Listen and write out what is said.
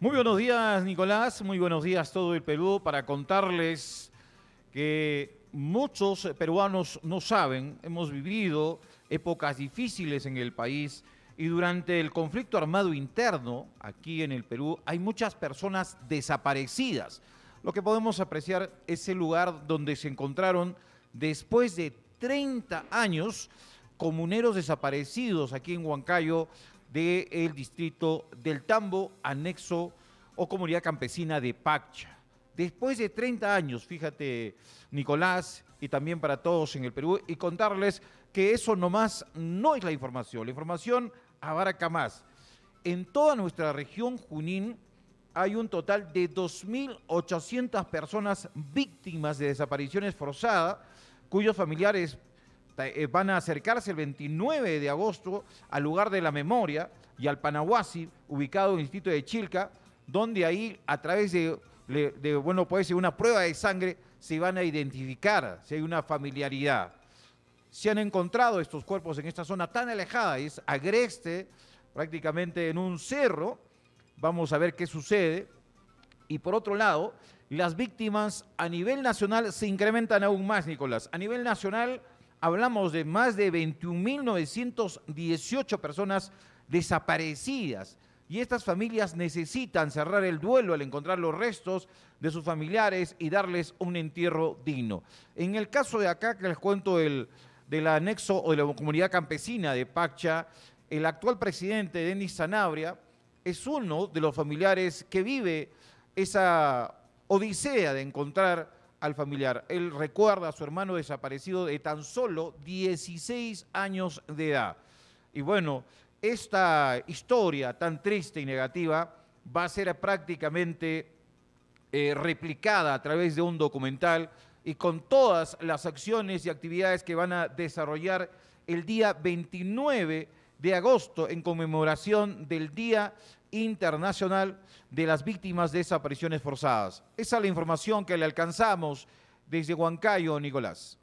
Muy buenos días, Nicolás. Muy buenos días, todo el Perú, para contarles que muchos peruanos no saben, hemos vivido épocas difíciles en el país y durante el conflicto armado interno aquí en el Perú hay muchas personas desaparecidas. Lo que podemos apreciar es el lugar donde se encontraron después de 30 años comuneros desaparecidos aquí en Huancayo del distrito del Tambo, anexo o comunidad campesina de Pacha. Después de 30 años, fíjate, Nicolás, y también para todos en el Perú, y contarles que eso nomás no es la información. La información abarca más. En toda nuestra región Junín hay un total de 2.800 personas víctimas de desapariciones forzadas, cuyos familiares eh, van a acercarse el 29 de agosto al lugar de la memoria y al Panahuasi, ubicado en el distrito de Chilca, donde ahí a través de, de, bueno, puede ser una prueba de sangre, se van a identificar si hay una familiaridad. Se han encontrado estos cuerpos en esta zona tan alejada, es agreste, prácticamente en un cerro. Vamos a ver qué sucede. Y por otro lado, las víctimas a nivel nacional se incrementan aún más, Nicolás. A nivel nacional, hablamos de más de 21.918 personas desaparecidas. Y estas familias necesitan cerrar el duelo al encontrar los restos de sus familiares y darles un entierro digno. En el caso de acá, que les cuento del, del anexo o de la comunidad campesina de Pacha, el actual presidente Denis Zanabria, es uno de los familiares que vive esa odisea de encontrar al familiar. Él recuerda a su hermano desaparecido de tan solo 16 años de edad. Y bueno, esta historia tan triste y negativa va a ser prácticamente eh, replicada a través de un documental y con todas las acciones y actividades que van a desarrollar el día 29 de agosto en conmemoración del Día Internacional de las Víctimas de Desapariciones Forzadas. Esa es la información que le alcanzamos desde Huancayo, Nicolás.